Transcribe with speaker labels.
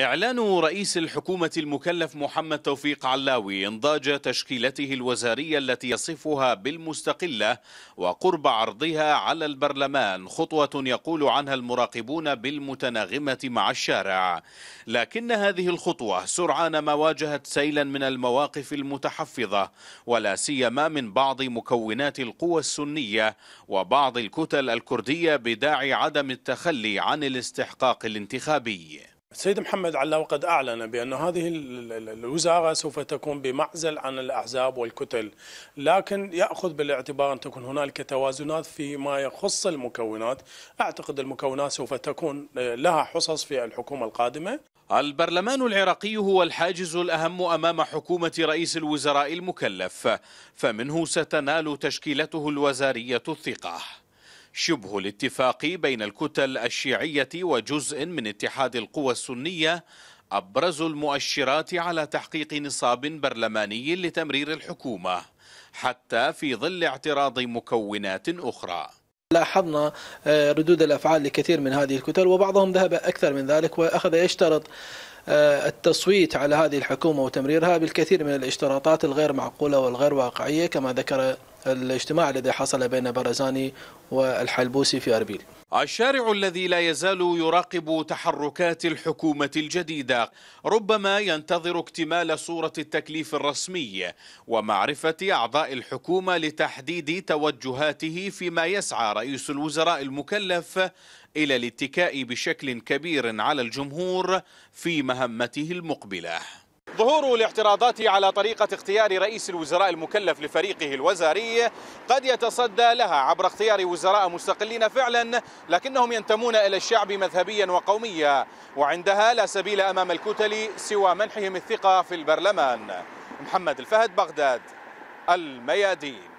Speaker 1: إعلان رئيس الحكومة المكلف محمد توفيق علاوي إنضاج تشكيلته الوزارية التي يصفها بالمستقلة وقرب عرضها على البرلمان خطوة يقول عنها المراقبون بالمتناغمة مع الشارع لكن هذه الخطوة سرعان ما واجهت سيلا من المواقف المتحفظة ولا سيما من بعض مكونات القوى السنية وبعض الكتل الكردية بداعي عدم التخلي عن الاستحقاق الانتخابي
Speaker 2: السيد محمد علاء وقد أعلن بأن هذه الوزارة سوف تكون بمعزل عن الأحزاب والكتل لكن يأخذ بالاعتبار أن تكون هنالك توازنات فيما يخص المكونات أعتقد المكونات سوف تكون آه، لها حصص في الحكومة القادمة البرلمان العراقي هو الحاجز الأهم أمام حكومة رئيس الوزراء
Speaker 1: المكلف فمنه ستنال تشكيلته الوزارية الثقة شبه الاتفاق بين الكتل الشيعية وجزء من اتحاد القوى السنية أبرز المؤشرات على تحقيق نصاب برلماني لتمرير الحكومة حتى في ظل اعتراض مكونات أخرى
Speaker 3: لاحظنا آه، ردود الافعال لكثير من هذه الكتل وبعضهم ذهب اكثر من ذلك واخذ يشترط آه، التصويت على هذه الحكومه وتمريرها بالكثير من الاشتراطات الغير معقوله والغير واقعيه كما ذكر الاجتماع الذي حصل بين برزاني والحلبوسي في أربيل
Speaker 1: الشارع الذي لا يزال يراقب تحركات الحكومة الجديدة ربما ينتظر اكتمال صورة التكليف الرسمي ومعرفة أعضاء الحكومة لتحديد توجهاته فيما يسعى رئيس الوزراء المكلف إلى الاتكاء بشكل كبير على الجمهور في مهمته المقبله ظهور الاعتراضات على طريقة اختيار رئيس الوزراء المكلف لفريقه الوزاري قد يتصدى لها عبر اختيار وزراء مستقلين فعلا لكنهم ينتمون إلى الشعب مذهبيا وقوميا وعندها لا سبيل أمام الكتل سوى منحهم الثقة في البرلمان محمد الفهد بغداد الميادين